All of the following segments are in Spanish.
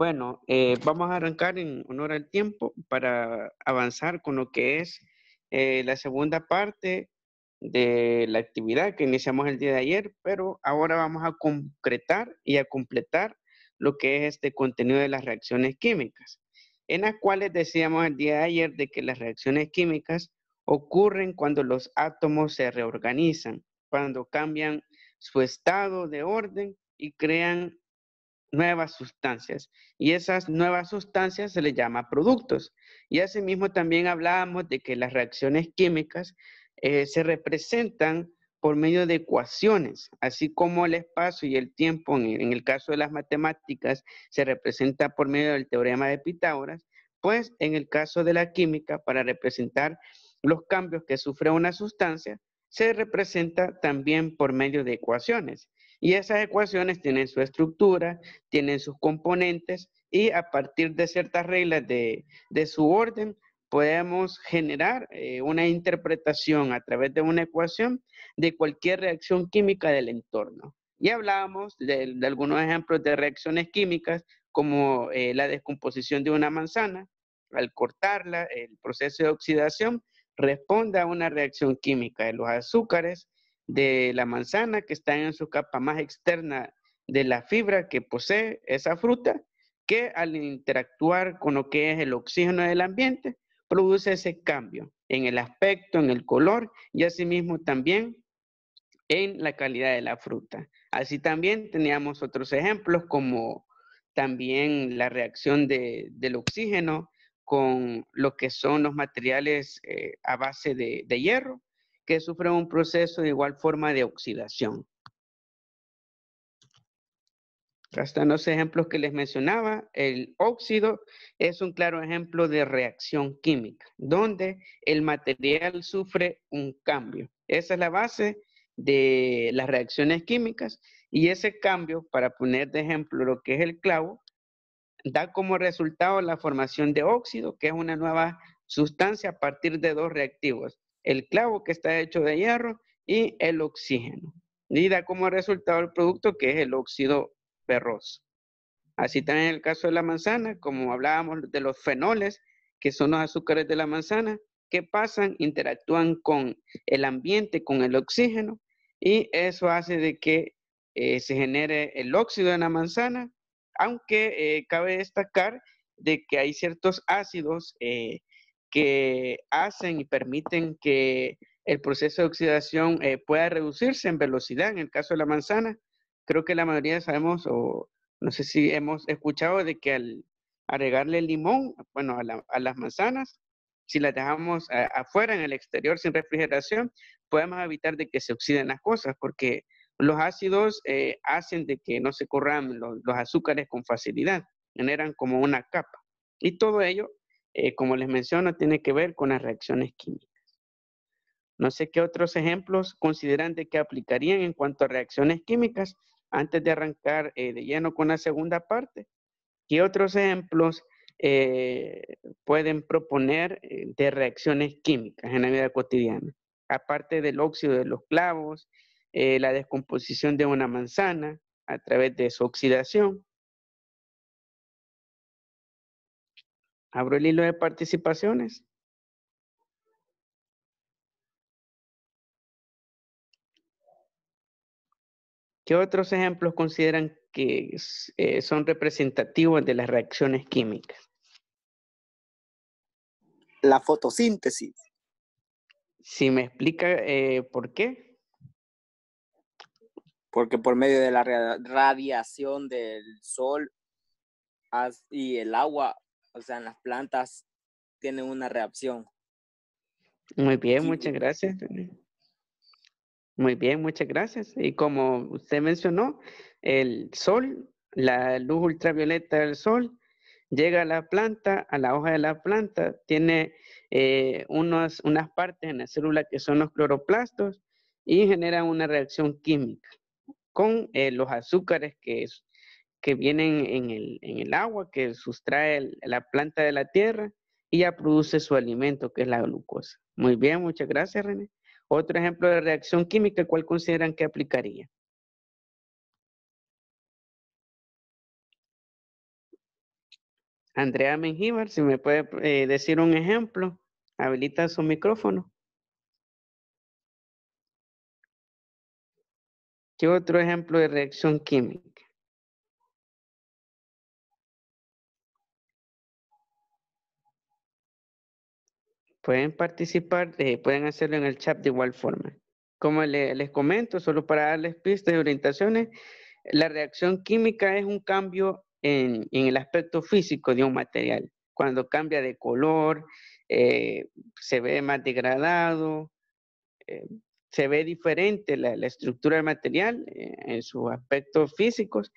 Bueno, eh, vamos a arrancar en honor al tiempo para avanzar con lo que es eh, la segunda parte de la actividad que iniciamos el día de ayer, pero ahora vamos a concretar y a completar lo que es este contenido de las reacciones químicas, en las cuales decíamos el día de ayer de que las reacciones químicas ocurren cuando los átomos se reorganizan, cuando cambian su estado de orden y crean nuevas sustancias y esas nuevas sustancias se les llama productos. Y asimismo también hablábamos de que las reacciones químicas eh, se representan por medio de ecuaciones, así como el espacio y el tiempo en el caso de las matemáticas se representa por medio del teorema de Pitágoras, pues en el caso de la química, para representar los cambios que sufre una sustancia, se representa también por medio de ecuaciones. Y esas ecuaciones tienen su estructura, tienen sus componentes y a partir de ciertas reglas de, su orden podemos generar eh, una interpretación a través de una ecuación de cualquier reacción química del entorno. Y hablábamos de, algunos ejemplos de reacciones químicas como eh, la descomposición de una manzana, al cortarla, el proceso de oxidación responde a una reacción química de los azúcares de la manzana que está en su capa más externa de la fibra que posee esa fruta, que al interactuar con lo que es el oxígeno del ambiente, produce ese cambio en el aspecto, en el color y asimismo también en la calidad de la fruta. Así también teníamos otros ejemplos como también la reacción del oxígeno con lo que son los materiales eh, a base de hierro, que sufren un proceso de igual forma de oxidación. hasta están los ejemplos que les mencionaba. El óxido es un claro ejemplo de reacción química, donde el material sufre un cambio. Esa es la base de las reacciones químicas y ese cambio, para poner de ejemplo lo que es el clavo, da como resultado la formación de óxido, que es una nueva sustancia a partir de dos reactivos, el clavo que está hecho de hierro y el oxígeno. Y da como resultado el producto que es el óxido ferroso. Así también en el caso de la manzana, como hablábamos de los fenoles, que son los azúcares de la manzana, que pasan, interactúan con el ambiente, con el oxígeno, y eso hace de que eh, se genere el óxido en la manzana, aunque eh, cabe destacar de que hay ciertos ácidos eh, que hacen y permiten que el proceso de oxidación eh, pueda reducirse en velocidad. En el caso de la manzana, creo que la mayoría sabemos, o no sé si hemos escuchado, de que al agregarle limón, bueno, a, las manzanas, si las dejamos eh, afuera, en el exterior, sin refrigeración, podemos evitar de que se oxiden las cosas, porque los ácidos eh, hacen de que no se corran los azúcares con facilidad, generan como una capa. Y todo ello eh, como les menciono, tiene que ver con las reacciones químicas. No sé qué otros ejemplos consideran de que aplicarían en cuanto a reacciones químicas antes de arrancar eh, de lleno con la segunda parte. ¿Qué otros ejemplos eh, pueden proponer de reacciones químicas en la vida cotidiana? Aparte del óxido de los clavos, la descomposición de una manzana a través de su oxidación, Abro el hilo de participaciones. ¿Qué otros ejemplos consideran que eh, son representativos de las reacciones químicas? La fotosíntesis. Si me explica eh, por qué. Porque por medio de la radiación del sol y el agua o sea, las plantas tienen una reacción. Muy bien, muchas gracias. Muy bien, muchas gracias. Y como usted mencionó, el sol, la luz ultravioleta del sol, llega a la planta, a la hoja de la planta, tiene eh, unas partes en la célula que son los cloroplastos y genera una reacción química con eh, los azúcares que que vienen en el, en el agua, que sustrae la planta de la tierra y ya produce su alimento, que es la glucosa. Muy bien, muchas gracias, René. Otro ejemplo de reacción química, ¿cuál consideran que aplicaría? Andrea Mengíbar, si me puede eh, decir un ejemplo, habilita su micrófono. ¿Qué otro ejemplo de reacción química? pueden participar, eh, pueden hacerlo en el chat de igual forma. Como les comento, solo para darles pistas y orientaciones, la reacción química es un cambio en, el aspecto físico de un material. Cuando cambia de color, eh, se ve más degradado, eh, se ve diferente la estructura del material en sus aspectos físicos,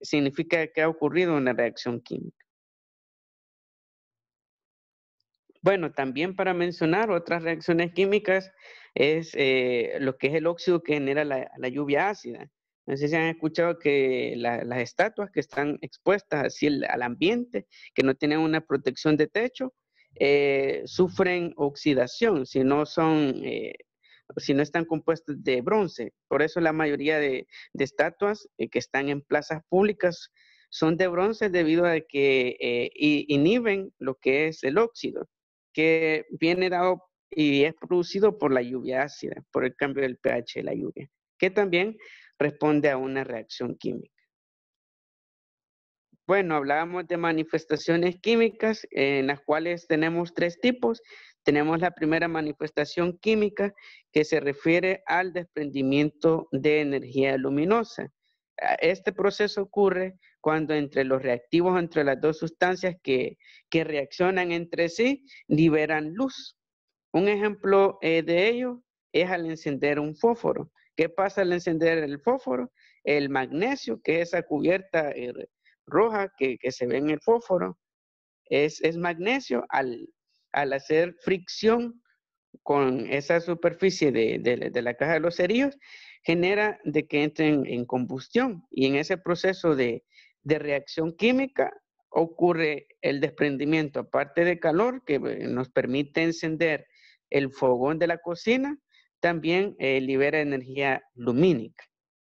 significa que ha ocurrido una reacción química. Bueno, también para mencionar otras reacciones químicas es eh, lo que es el óxido que genera la, lluvia ácida. No sé si han escuchado que las estatuas que están expuestas así al ambiente, que no tienen una protección de techo, eh, sufren oxidación si no son, eh, si no están compuestas de bronce. Por eso la mayoría de estatuas que están en plazas públicas son de bronce debido a que inhiben lo que es el óxido que viene dado y es producido por la lluvia ácida, por el cambio del pH de la lluvia, que también responde a una reacción química. Bueno, hablábamos de manifestaciones químicas en las cuales tenemos tres tipos. Tenemos la primera manifestación química que se refiere al desprendimiento de energía luminosa. Este proceso ocurre cuando entre los reactivos, entre las dos sustancias que, que reaccionan entre sí, liberan luz. Un ejemplo eh, de ello es al encender un fósforo. ¿Qué pasa al encender el fósforo? El magnesio, que es esa cubierta eh, roja que, se ve en el fósforo, es, magnesio al, al hacer fricción con esa superficie de, de, la caja de los cerillos, genera de que entren en combustión y en ese proceso de, reacción química ocurre el desprendimiento, aparte de calor que eh, nos permite encender el fogón de la cocina, también eh, libera energía lumínica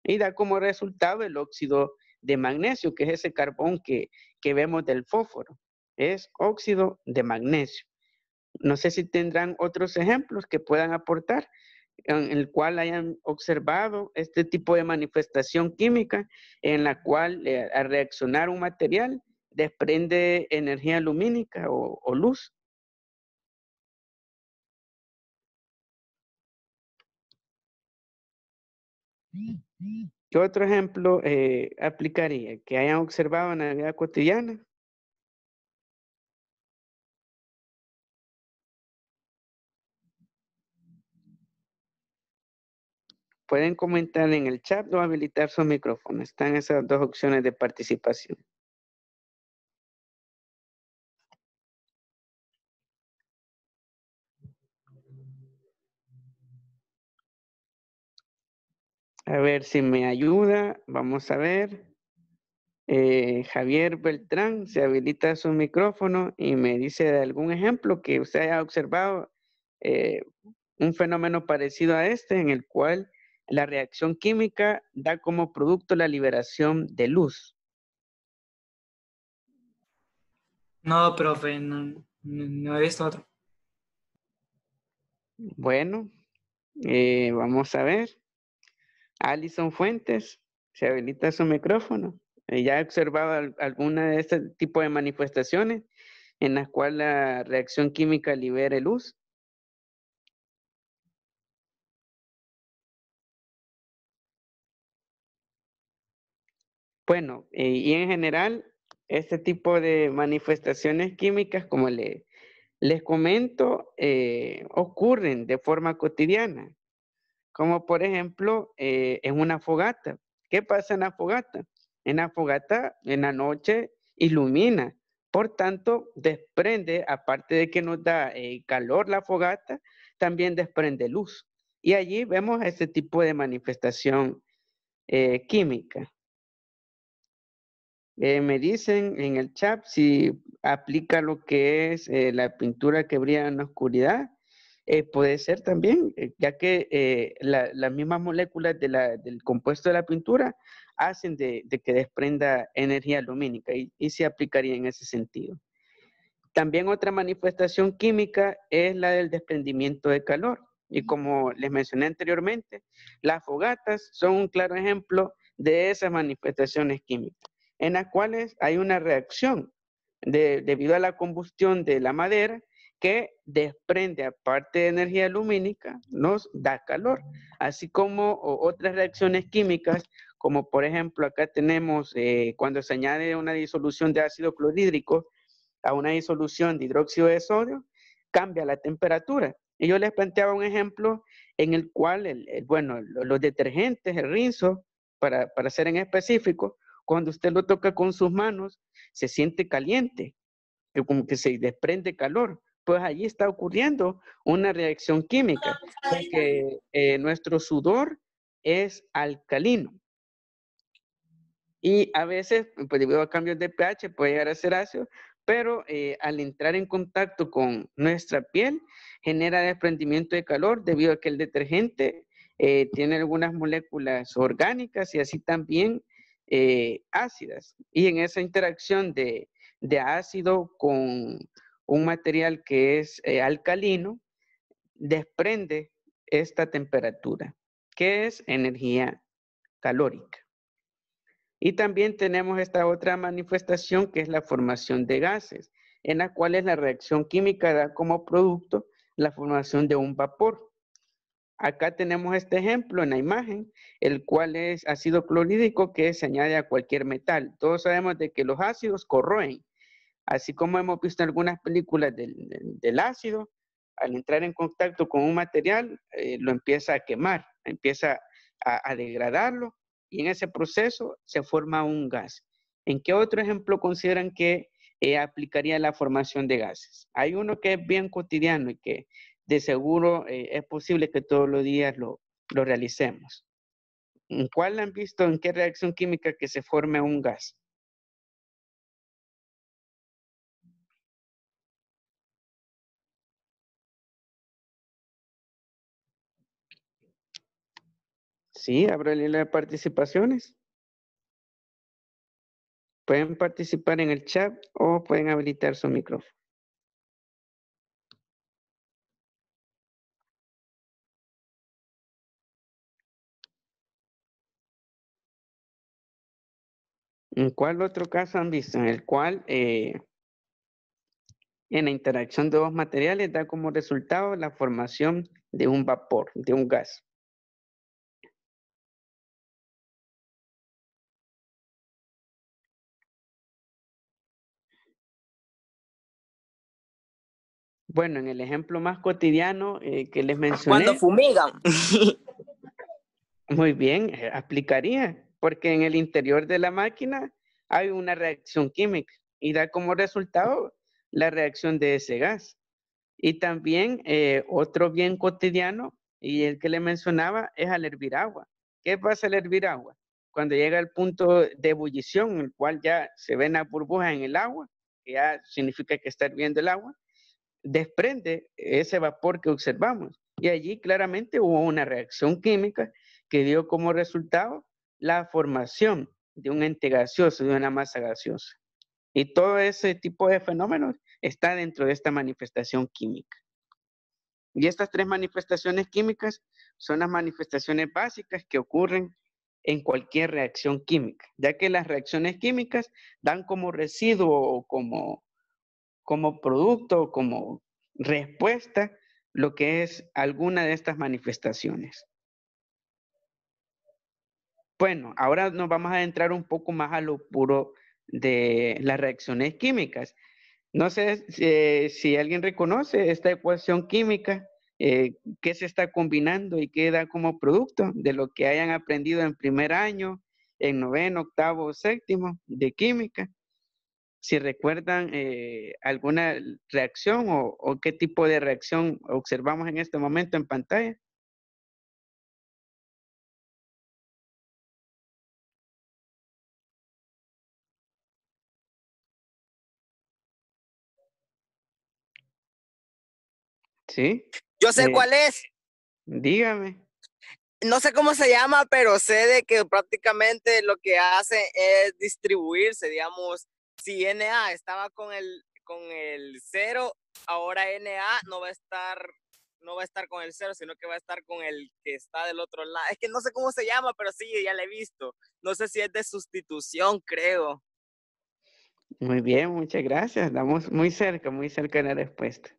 y da como resultado el óxido de magnesio, que es ese carbón que vemos del fósforo, es óxido de magnesio. No sé si tendrán otros ejemplos que puedan aportar en el cual hayan observado este tipo de manifestación química en la cual eh, al reaccionar un material desprende energía lumínica o, luz. ¿Qué otro ejemplo eh, aplicaría? Que hayan observado en la vida cotidiana Pueden comentar en el chat o habilitar su micrófono. Están esas dos opciones de participación. A ver si me ayuda. Vamos a ver. Eh, Javier Beltrán se habilita su micrófono y me dice de algún ejemplo que usted haya observado eh, un fenómeno parecido a este en el cual la reacción química da como producto la liberación de luz. No, profe, no, he visto otro. Bueno, eh, vamos a ver. Alison Fuentes, se habilita su micrófono. Eh, ya observado alguna de este tipo de manifestaciones en las cuales la reacción química libera luz. Bueno, eh, y en general, este tipo de manifestaciones químicas, como les comento, eh, ocurren de forma cotidiana, como por ejemplo eh, en una fogata. ¿Qué pasa en la fogata? En la fogata, en la noche, ilumina. Por tanto, desprende, aparte de que nos da calor la fogata, también desprende luz. Y allí vemos este tipo de manifestación química. Eh, me dicen en el chat si aplica lo que es eh, la pintura que brilla en la oscuridad. Eh, puede ser también, ya que las mismas moléculas del compuesto de la pintura hacen de, que desprenda energía lumínica y, y, se aplicaría en ese sentido. También otra manifestación química es la del desprendimiento de calor. Y como les mencioné anteriormente, las fogatas son un claro ejemplo de esas manifestaciones químicas en las cuales hay una reacción debido a la combustión de la madera que desprende, aparte de energía lumínica, nos da calor, así como otras reacciones químicas, como por ejemplo acá tenemos eh, cuando se añade una disolución de ácido clorhídrico a una disolución de hidróxido de sodio, cambia la temperatura. Y yo les planteaba un ejemplo en el cual, bueno, los detergentes, el rinzo, para, para ser en específico, cuando usted lo toca con sus manos, se siente caliente, que eh, como que se desprende calor. Pues allí está ocurriendo una reacción química, porque eh, nuestro sudor es alcalino. Y a veces, pues debido a cambios de pH, puede llegar a ser ácido, pero eh, al entrar en contacto con nuestra piel, genera desprendimiento de calor debido a que el detergente tiene algunas moléculas orgánicas y así también eh, ácidas. Y en esa interacción de, ácido con un material que es eh, alcalino, desprende esta temperatura, que es energía calórica. Y también tenemos esta otra manifestación que es la formación de gases, en cual es la reacción química da como producto la formación de un vapor. Acá tenemos este ejemplo en la imagen, el cual es ácido clorhídrico que se añade a cualquier metal. Todos sabemos de que los ácidos corroen, así como hemos visto en algunas películas del, ácido, al entrar en contacto con un material, eh, lo empieza a quemar, empieza a, degradarlo y en ese proceso se forma un gas. ¿En qué otro ejemplo consideran que eh, aplicaría la formación de gases? Hay uno que es bien cotidiano y que de seguro eh, es posible que todos los días lo, realicemos. ¿Cuál han visto en qué reacción química que se forme un gas? Sí, abro el hilo de participaciones. Pueden participar en el chat o pueden habilitar su micrófono. ¿En ¿Cuál otro caso han visto? En el cual eh, en la interacción de dos materiales da como resultado la formación de un vapor, de un gas. Bueno, en el ejemplo más cotidiano eh, que les mencioné. Cuando fumigan. Muy bien, eh, aplicaría porque en el interior de la máquina hay una reacción química y da como resultado la reacción de ese gas. Y también eh, otro bien cotidiano, y el que le mencionaba, es al hervir agua. ¿Qué pasa al hervir agua? Cuando llega el punto de ebullición, en el cual ya se ven las burbujas en el agua, que ya significa que está hirviendo el agua, desprende ese vapor que observamos. Y allí claramente hubo una reacción química que dio como resultado la formación de un ente gaseoso, de una masa gaseosa. Y todo ese tipo de fenómenos está dentro de esta manifestación química. Y estas tres manifestaciones químicas son las manifestaciones básicas que ocurren en cualquier reacción química, ya que las reacciones químicas dan como residuo o como, como producto o como respuesta lo que es alguna de estas manifestaciones. Bueno, ahora nos vamos a entrar un poco más a lo puro de las reacciones químicas. No sé si eh, alguien reconoce esta ecuación química, eh, qué se está combinando y qué da como producto de lo que hayan aprendido en primer año, en noveno, octavo, séptimo de química. Si recuerdan eh, alguna reacción o qué tipo de reacción observamos en este momento en pantalla. Yo sé eh, cuál es. Dígame. No sé cómo se llama, pero sé de que prácticamente lo que hace es distribuirse, digamos. Si NA estaba con el con el cero, ahora NA no va a estar no va a estar con el cero, sino que va a estar con el que está del otro lado. Es que no sé cómo se llama, pero sí, ya le he visto. No sé si es de sustitución, creo. Muy bien, muchas gracias. Estamos muy cerca, muy cerca de la respuesta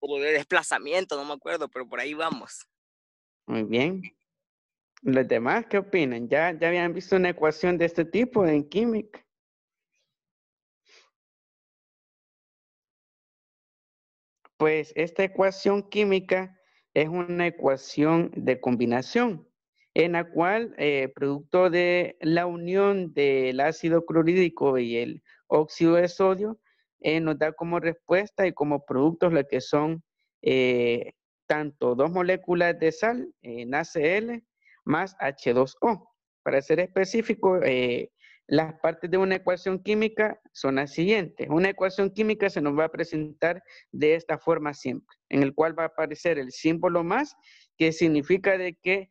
o de desplazamiento, no me acuerdo, pero por ahí vamos. Muy bien. ¿Los demás qué opinan? ¿Ya, ya habían visto una ecuación de este tipo en química? Pues esta ecuación química es una ecuación de combinación en la cual eh, producto de la unión del ácido clorhídrico y el óxido de sodio eh, nos da como respuesta y como productos lo que son eh, tanto dos moléculas de sal eh, en ACL más H2O. Para ser específico, las partes de una ecuación química son las siguientes. Una ecuación química se nos va a presentar de esta forma siempre, en el cual va a aparecer el símbolo más, que significa de que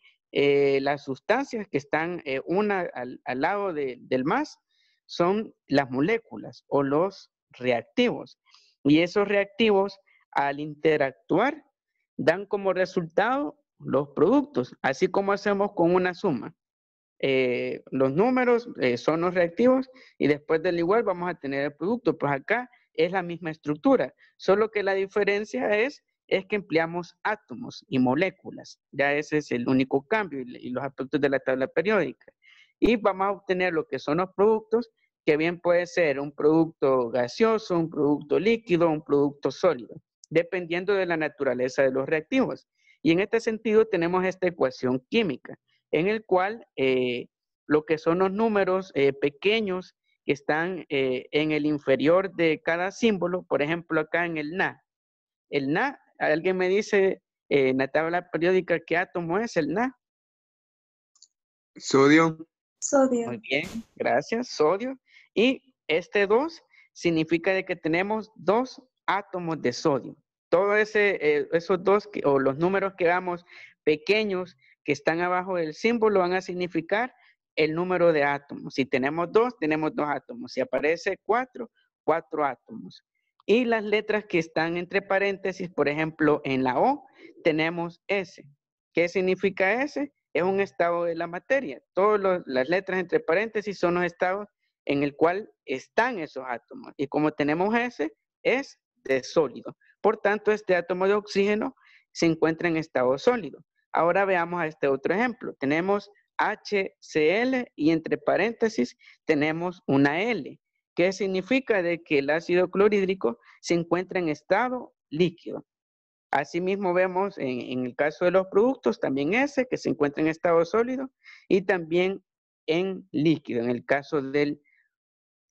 las sustancias que están una al, lado del más son las moléculas o los reactivos. Y esos reactivos, al interactuar, dan como resultado los productos, así como hacemos con una suma. Eh, los números eh, son los reactivos y después del igual vamos a tener el producto. Pues acá es la misma estructura, solo que la diferencia es, es que empleamos átomos y moléculas. Ya ese es el único cambio y, y los aspectos de la tabla periódica. Y vamos a obtener lo que son los productos que bien puede ser un producto gaseoso, un producto líquido, un producto sólido, dependiendo de la naturaleza de los reactivos. Y en este sentido tenemos esta ecuación química, en el cual eh, lo que son los números eh, pequeños que están eh, en el inferior de cada símbolo, por ejemplo acá en el Na. El Na, alguien me dice en la tabla periódica qué átomo es el Na. Sodio. Sodio. Muy bien, gracias. Sodio. Y este 2 significa de que tenemos dos átomos de sodio. Todos ese eh, esos dos o los números que vamos pequeños que están abajo del símbolo van a significar el número de átomos. Si tenemos dos, tenemos dos átomos. Si aparece cuatro, cuatro átomos. Y las letras que están entre paréntesis, por ejemplo, en la O, tenemos S. ¿Qué significa S? Es un estado de la materia. Todas las letras entre paréntesis son los estados en el cual están esos átomos. Y como tenemos ese, es de sólido. Por tanto, este átomo de oxígeno se encuentra en estado sólido. Ahora veamos a este otro ejemplo. Tenemos HCl y entre paréntesis tenemos una L, que significa de que el ácido clorhídrico se encuentra en estado líquido. Asimismo vemos en, el caso de los productos también ese que se encuentra en estado sólido y también en líquido, en el caso del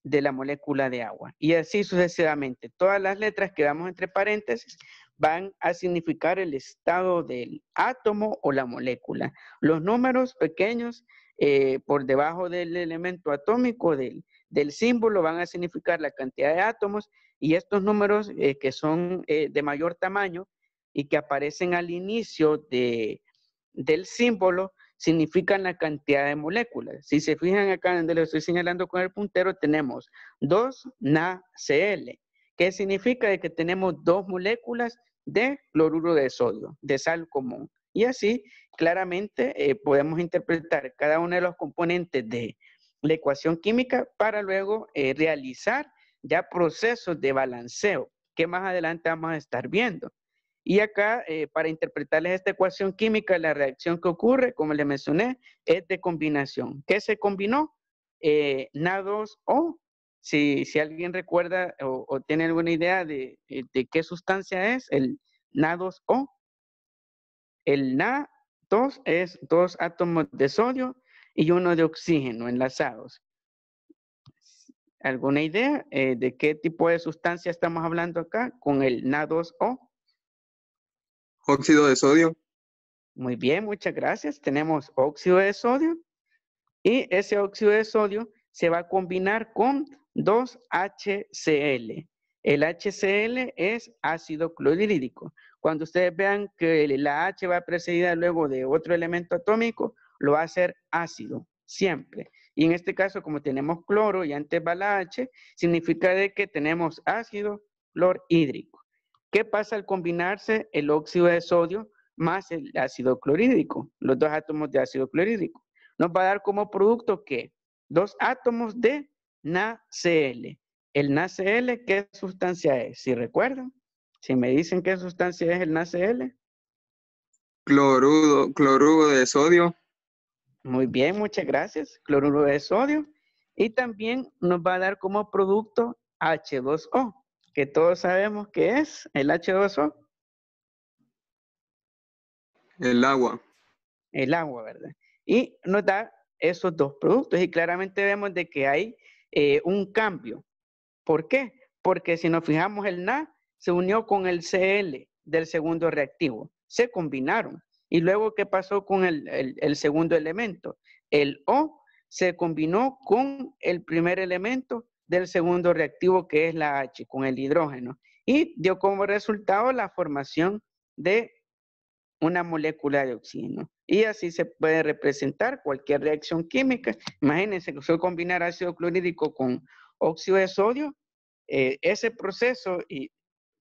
de la molécula de agua. Y así sucesivamente. Todas las letras que damos entre paréntesis van a significar el estado del átomo o la molécula. Los números pequeños eh, por debajo del elemento atómico del, símbolo van a significar la cantidad de átomos y estos números eh, que son eh, de mayor tamaño y que aparecen al inicio del símbolo significan la cantidad de moléculas. Si se fijan acá donde les estoy señalando con el puntero, tenemos 2NaCl, que significa que tenemos dos moléculas de cloruro de sodio, de sal común. Y así claramente eh, podemos interpretar cada uno de los componentes de la ecuación química para luego eh, realizar ya procesos de balanceo que más adelante vamos a estar viendo. Y acá, eh, para interpretarles esta ecuación química, la reacción que ocurre, como les mencioné, es de combinación. ¿Qué se combinó? Eh, Na2O. Si, si, alguien recuerda o, tiene alguna idea eh, de, qué sustancia es, el Na2O. El Na2 es dos átomos de sodio y uno de oxígeno enlazados. ¿Alguna idea de qué tipo de sustancia estamos hablando acá con el Na2O? óxido de sodio. Muy bien, muchas gracias. Tenemos óxido de sodio y ese óxido de sodio se va a combinar con 2HCl. El HCl es ácido clorhídrico. Cuando ustedes vean que la H va precedida luego de otro elemento atómico, lo va a hacer ácido, siempre. Y en este caso, como tenemos cloro y antes va la H, significa de que tenemos ácido clorhídrico. ¿Qué pasa al combinarse el óxido de sodio más el ácido clorhídrico? Los dos átomos de ácido clorhídrico. Nos va a dar como producto ¿qué? dos átomos de NaCl. El NaCl, ¿qué sustancia es? Si recuerdan, si me dicen qué sustancia es el NaCl. Cloruro, cloruro de sodio. Muy bien, muchas gracias. Cloruro de sodio. Y también nos va a dar como producto H2O que todos sabemos que es el H2O. El agua. El agua, ¿verdad? Y nos da esos dos productos y claramente vemos de que hay eh, un cambio. ¿Por qué? Porque si nos fijamos el Na se unió con el Cl del segundo reactivo, se combinaron. Y luego, ¿qué pasó con el segundo elemento? El O se combinó con el primer elemento del segundo reactivo que es la H con el hidrógeno y dio como resultado la formación de una molécula de oxígeno. Y así se puede representar cualquier reacción química. Imagínense que usted combinar ácido clorhídrico con óxido de sodio, eh, ese proceso y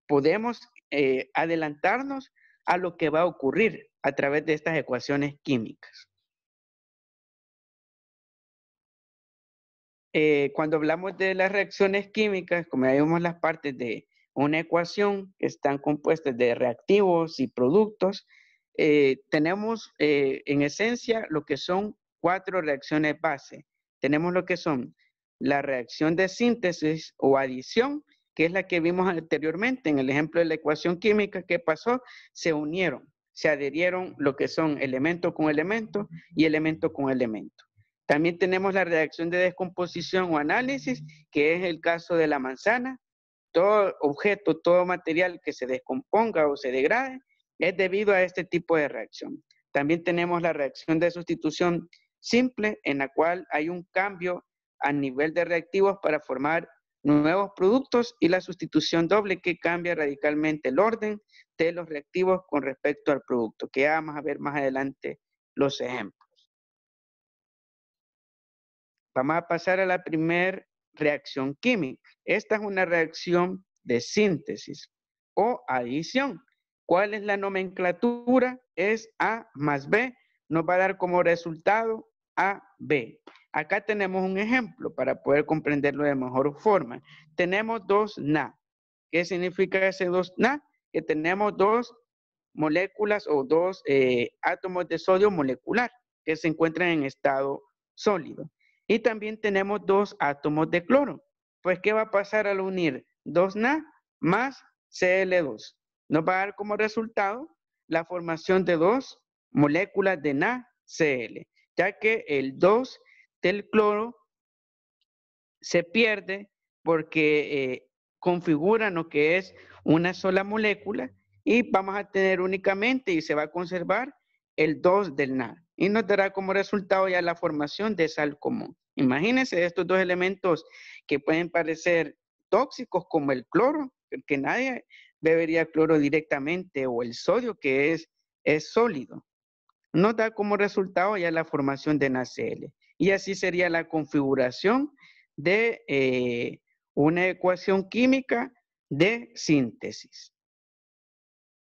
podemos eh, adelantarnos a lo que va a ocurrir a través de estas ecuaciones químicas. Eh, cuando hablamos de las reacciones químicas, como ya vimos las partes de una ecuación que están compuestas de reactivos y productos, eh, tenemos eh, en esencia lo que son cuatro reacciones base. Tenemos lo que son la reacción de síntesis o adición, que es la que vimos anteriormente en el ejemplo de la ecuación química que pasó, se unieron, se adherieron lo que son elemento con elemento y elemento con elemento. También tenemos la reacción de descomposición o análisis, que es el caso de la manzana. Todo objeto, todo material que se descomponga o se degrade es debido a este tipo de reacción. También tenemos la reacción de sustitución simple, en la cual hay un cambio a nivel de reactivos para formar nuevos productos y la sustitución doble que cambia radicalmente el orden de los reactivos con respecto al producto, que vamos a ver más adelante los ejemplos. Vamos a pasar a la primera reacción química. Esta es una reacción de síntesis o adición. ¿Cuál es la nomenclatura? Es A más B. Nos va a dar como resultado AB. Acá tenemos un ejemplo para poder comprenderlo de mejor forma. Tenemos dos Na. ¿Qué significa ese dos Na? Que tenemos dos moléculas o dos eh, átomos de sodio molecular que se encuentran en estado sólido. Y también tenemos dos átomos de cloro. Pues, ¿qué va a pasar al unir 2Na más Cl2? Nos va a dar como resultado la formación de dos moléculas de NaCl, ya que el 2 del cloro se pierde porque configura eh, configuran lo que es una sola molécula y vamos a tener únicamente y se va a conservar el 2 del Na y nos dará como resultado ya la formación de sal común. Imagínense estos dos elementos que pueden parecer tóxicos como el cloro, que nadie bebería cloro directamente, o el sodio, que es, sólido. Nos da como resultado ya la formación de NaCl. Y así sería la configuración de eh, una ecuación química de síntesis.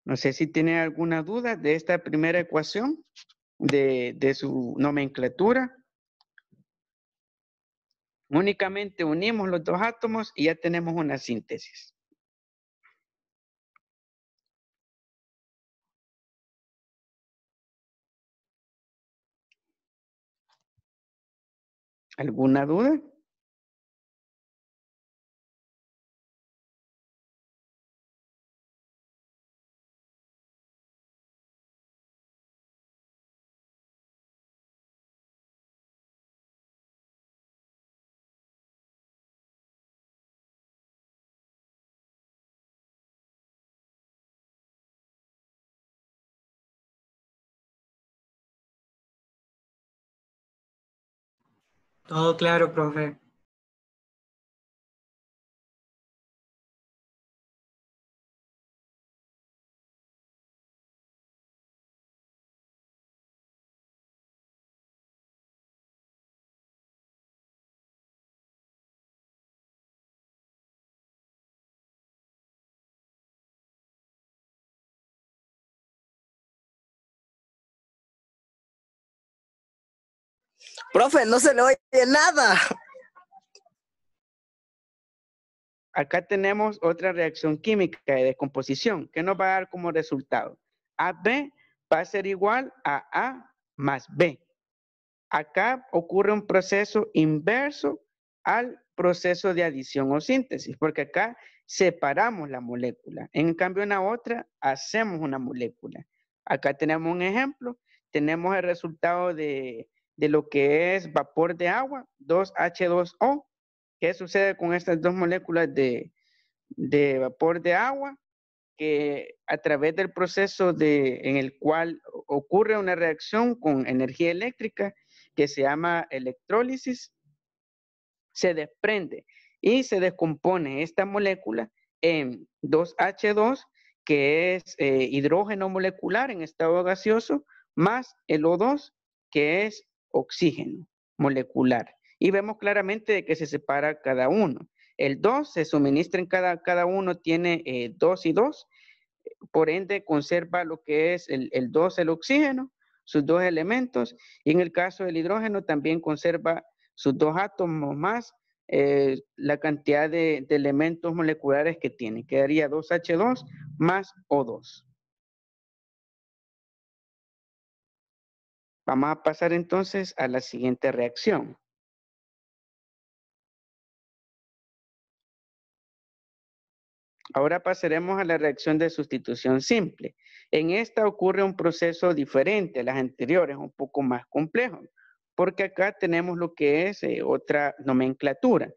No sé si tiene alguna duda de esta primera ecuación de, de su nomenclatura. Únicamente unimos los dos átomos y ya tenemos una síntesis. ¿Alguna duda? Todo claro, profe. Profe, no se le oye nada. Acá tenemos otra reacción química de descomposición que nos va a dar como resultado. AB va a ser igual a A más B. Acá ocurre un proceso inverso al proceso de adición o síntesis, porque acá separamos la molécula. En cambio, en la otra, hacemos una molécula. Acá tenemos un ejemplo. Tenemos el resultado de de lo que es vapor de agua, 2H2O. ¿Qué sucede con estas dos moléculas de, vapor de agua? Que a través del proceso de, en el cual ocurre una reacción con energía eléctrica que se llama electrólisis, se desprende y se descompone esta molécula en 2H2, que es eh, hidrógeno molecular en estado gaseoso, más el O2, que es oxígeno molecular. Y vemos claramente de que se separa cada uno. El 2 se suministra en cada, cada uno, tiene 2 eh, y 2, por ende conserva lo que es el, 2, el oxígeno, sus dos elementos, y en el caso del hidrógeno también conserva sus dos átomos más eh, la cantidad de elementos moleculares que tiene. Quedaría 2H2 más O2. Vamos a pasar entonces a la siguiente reacción. Ahora pasaremos a la reacción de sustitución simple. En esta ocurre un proceso diferente a las anteriores, un poco más complejo, porque acá tenemos lo que es eh, otra nomenclatura.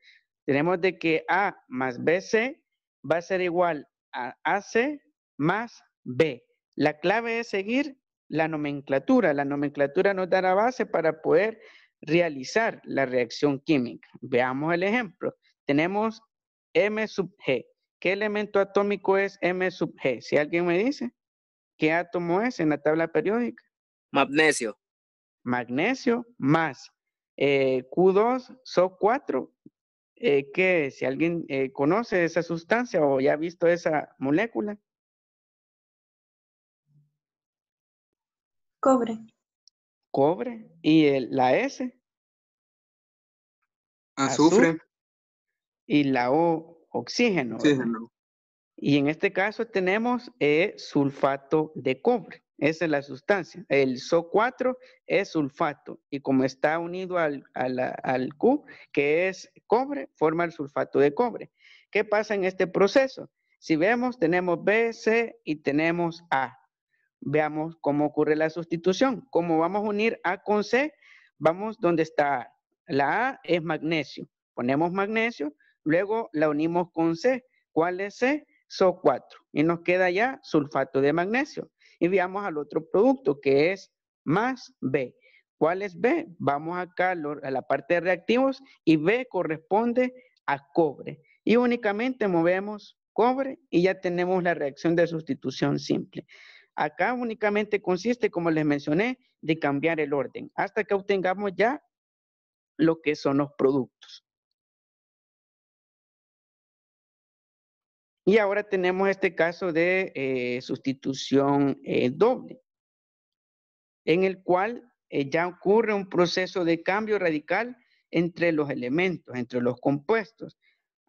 Tenemos de que A más BC va a ser igual a AC más B. La clave es seguir la nomenclatura. La nomenclatura nos dará base para poder realizar la reacción química. Veamos el ejemplo. Tenemos M sub G. ¿Qué elemento atómico es M sub G? Si alguien me dice, ¿qué átomo es en la tabla periódica? Magnesio. Magnesio más eh, Q2, SO4. Eh, ¿Qué? Si alguien eh, conoce esa sustancia o ya ha visto esa molécula. Cobre. Cobre. ¿Y el, la S? Azufre. Y la O, oxígeno. Oxígeno. Y en este caso tenemos eh, sulfato de cobre. Esa es la sustancia. El SO4 es sulfato y como está unido al, al, Q, que es cobre, forma el sulfato de cobre. ¿Qué pasa en este proceso? Si vemos, tenemos B, C y tenemos A veamos cómo ocurre la sustitución. Como vamos a unir A con C, vamos donde está A. La A es magnesio. Ponemos magnesio, luego la unimos con C. ¿Cuál es C? SO4. Y nos queda ya sulfato de magnesio. Y veamos al otro producto que es más B. ¿Cuál es B? Vamos acá a la parte de reactivos y B corresponde a cobre. Y únicamente movemos cobre y ya tenemos la reacción de sustitución simple. Acá únicamente consiste, como les mencioné, de cambiar el orden hasta que obtengamos ya lo que son los productos. Y ahora tenemos este caso de eh, sustitución eh, doble, en el cual eh, ya ocurre un proceso de cambio radical entre los elementos, entre los compuestos.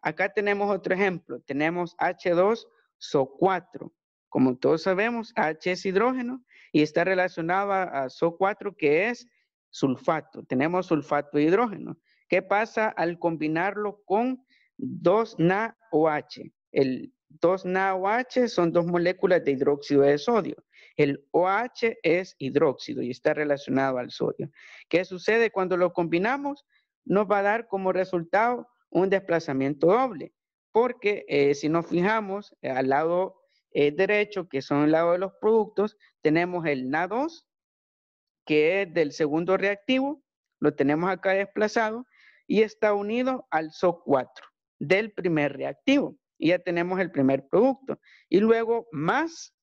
Acá tenemos otro ejemplo, tenemos H2SO4 como todos sabemos, H es hidrógeno y está relacionado a SO4, que es sulfato. Tenemos sulfato de hidrógeno. ¿Qué pasa al combinarlo con 2NaOH? El 2NaOH son dos moléculas de hidróxido de sodio. El OH es hidróxido y está relacionado al sodio. ¿Qué sucede cuando lo combinamos? Nos va a dar como resultado un desplazamiento doble, porque eh, si nos fijamos eh, al lado derecho, que son el lado de los productos, tenemos el Na2, que es del segundo reactivo, lo tenemos acá desplazado, y está unido al SO4 del primer reactivo. Y ya tenemos el primer producto. Y luego más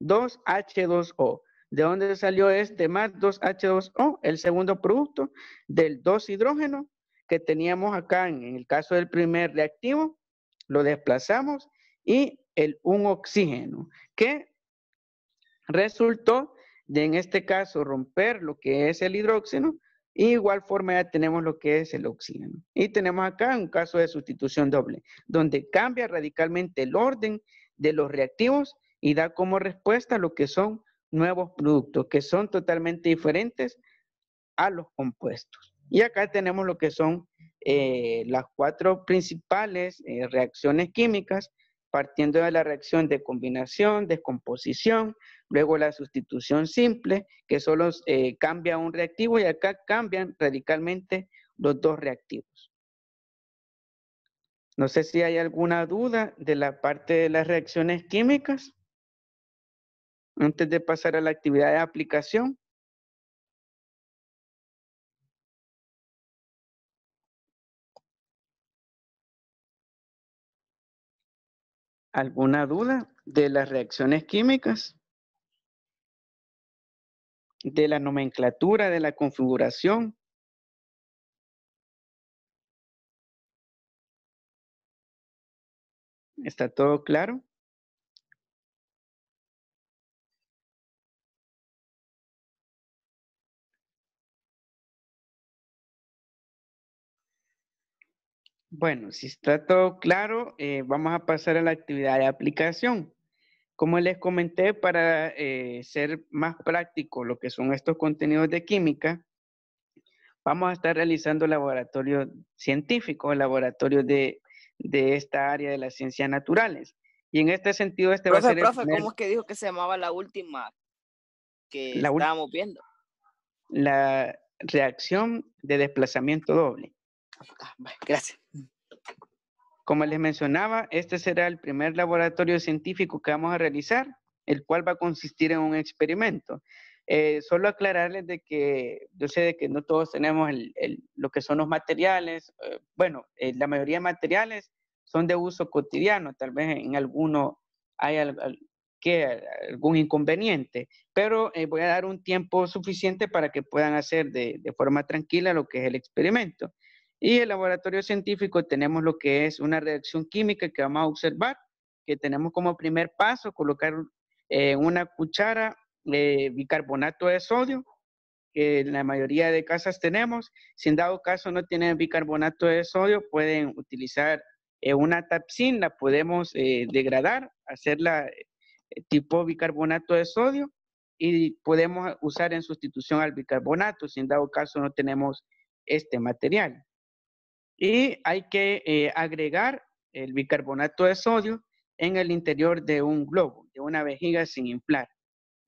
2H2O. ¿De dónde salió este más 2H2O? El segundo producto del 2 hidrógeno que teníamos acá en el caso del primer reactivo. Lo desplazamos y el un oxígeno, que resultó de en este caso romper lo que es el hidróxeno, y igual forma ya tenemos lo que es el oxígeno. Y tenemos acá un caso de sustitución doble, donde cambia radicalmente el orden de los reactivos y da como respuesta lo que son nuevos productos, que son totalmente diferentes a los compuestos. Y acá tenemos lo que son eh, las cuatro principales eh, reacciones químicas partiendo de la reacción de combinación, descomposición, luego la sustitución simple, que solo eh, cambia un reactivo y acá cambian radicalmente los dos reactivos. No sé si hay alguna duda de la parte de las reacciones químicas antes de pasar a la actividad de aplicación. alguna duda de las reacciones químicas, de la nomenclatura, de la configuración. ¿Está todo claro? Bueno, si está todo claro, eh, vamos a pasar a la actividad de aplicación. Como les comenté, para eh, ser más práctico lo que son estos contenidos de química, vamos a estar realizando laboratorios científicos, laboratorios de, de esta área de las ciencias naturales. Y en este sentido, este va a ser. el primer... ¿cómo es que dijo que se llamaba la última que estábamos viendo? La reacción de desplazamiento doble. Ah, gracias. Como les mencionaba, este será el primer laboratorio científico que vamos a realizar, el cual va a consistir en un experimento. Eh, solo aclararles de que yo sé de que no todos tenemos lo que son los materiales. Eh, bueno, eh, la mayoría de materiales son de uso cotidiano. Tal vez en alguno hay algún inconveniente, pero voy a dar un tiempo suficiente para que puedan hacer de forma tranquila lo que es el experimento. Y el laboratorio científico tenemos lo que es una reacción química que vamos a observar, que tenemos como primer paso colocar eh, una cuchara de eh, bicarbonato de sodio, que en la mayoría de casas tenemos. Si en dado caso no tienen bicarbonato de sodio, pueden utilizar eh, una tapsin, la podemos degradar, hacerla tipo bicarbonato de sodio y podemos usar en sustitución al bicarbonato si en dado caso no tenemos este material. Y hay que eh, agregar el bicarbonato de sodio en el interior de un globo, de una vejiga sin inflar.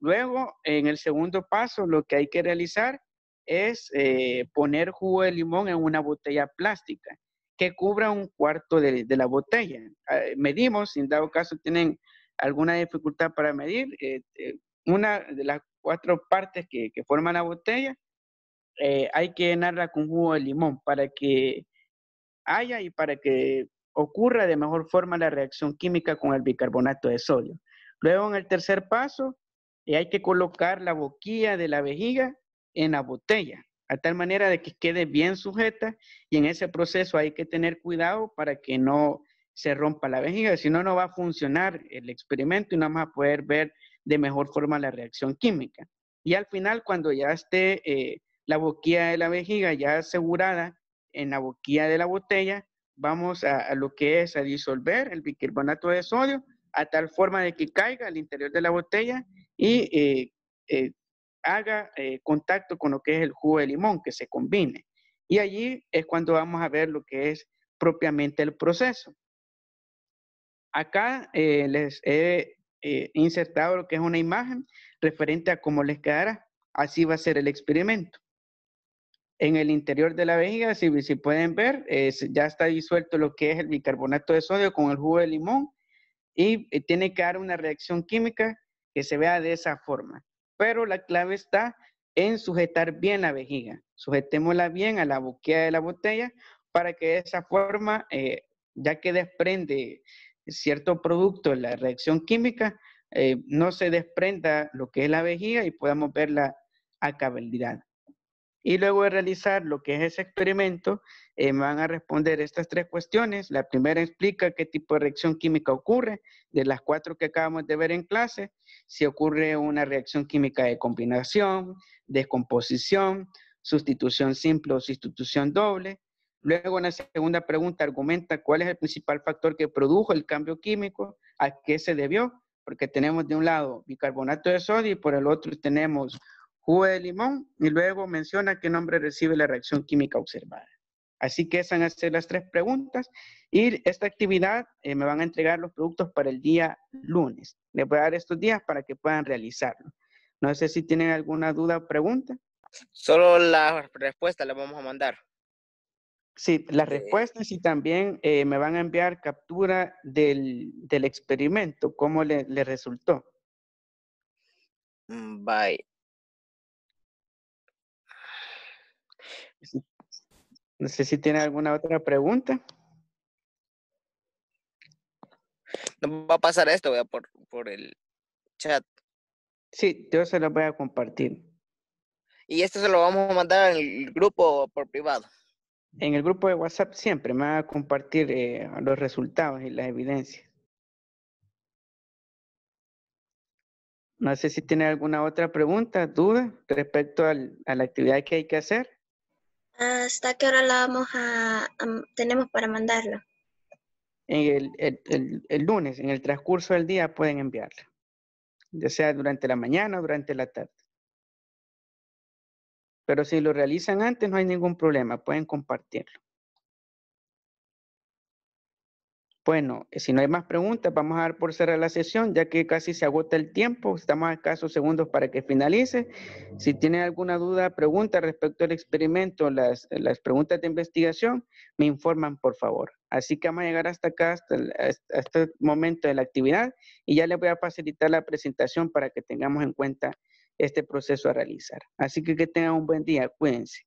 Luego, en el segundo paso, lo que hay que realizar es eh, poner jugo de limón en una botella plástica que cubra un cuarto de, la botella. Eh, medimos, si en dado caso tienen alguna dificultad para medir, una de las cuatro partes que, que forman la botella, hay que llenarla con jugo de limón para que haya y para que ocurra de mejor forma la reacción química con el bicarbonato de sodio. Luego, en el tercer paso, eh, hay que colocar la boquilla de la vejiga en la botella, a tal manera de que quede bien sujeta y en ese proceso hay que tener cuidado para que no se rompa la vejiga, si no, no va a funcionar el experimento y no vamos a poder ver de mejor forma la reacción química. Y al final, cuando ya esté eh, la boquilla de la vejiga ya asegurada en la boquilla de la botella vamos a, lo que es a disolver el bicarbonato de sodio a tal forma de que caiga al interior de la botella y eh, eh, haga eh, contacto con lo que es el jugo de limón, que se combine. Y allí es cuando vamos a ver lo que es propiamente el proceso. Acá les he insertado lo que es una imagen referente a cómo les quedará. Así va a ser el experimento en el interior de la vejiga, si, si pueden ver, ya está disuelto lo que es el bicarbonato de sodio con el jugo de limón y eh, tiene que dar una reacción química que se vea de esa forma. Pero la clave está en sujetar bien la vejiga. Sujetémosla bien a la boquilla de la botella para que de esa forma, eh, ya que desprende cierto producto la reacción química, eh, no se desprenda lo que es la vejiga y podamos verla a cabalidad. Y luego de realizar lo que es ese experimento, eh, van a responder estas tres cuestiones. La primera explica qué tipo de reacción química ocurre, de las cuatro que acabamos de ver en clase, si ocurre una reacción química de combinación, descomposición, sustitución simple o sustitución doble. Luego, en la segunda pregunta, argumenta cuál es el principal factor que produjo el cambio químico, a qué se debió, porque tenemos de un lado bicarbonato de sodio y por el otro tenemos jugo de limón y luego menciona qué nombre recibe la reacción química observada. Así que esas van a las tres preguntas y esta actividad eh, me van a entregar los productos para el día lunes. Les voy a dar estos días para que puedan realizarlo. No sé si tienen alguna duda o pregunta. Solo la respuesta la vamos a mandar. Sí, las eh. respuestas y también eh, me van a enviar captura del, experimento, cómo le, le resultó. Mm, bye. No sé si tiene alguna otra pregunta. No va a pasar esto, voy por, por el chat. Sí, yo se lo voy a compartir. Y esto se lo vamos a mandar al grupo por privado. En el grupo de WhatsApp siempre me va a compartir eh, los resultados y las evidencias. No sé si tiene alguna otra pregunta, duda respecto a la actividad que hay que hacer. ¿Hasta qué hora la vamos a, tenemos para mandarla? El, el, el, el, lunes, en el transcurso del día, pueden enviarla. Ya sea durante la mañana o durante la tarde. Pero si lo realizan antes, no hay ningún problema, pueden compartirlo. Bueno, eh, si no hay más preguntas, vamos a dar por cerrar la sesión, ya que casi se agota el tiempo, estamos a escasos segundos para que finalice. Si tienen alguna duda, pregunta respecto al experimento, las, preguntas de investigación, me informan, por favor. Así que vamos a llegar hasta acá, hasta este, este momento de la actividad, y ya les voy a facilitar la presentación para que tengamos en cuenta este proceso a realizar. Así que que tengan un buen día, cuídense.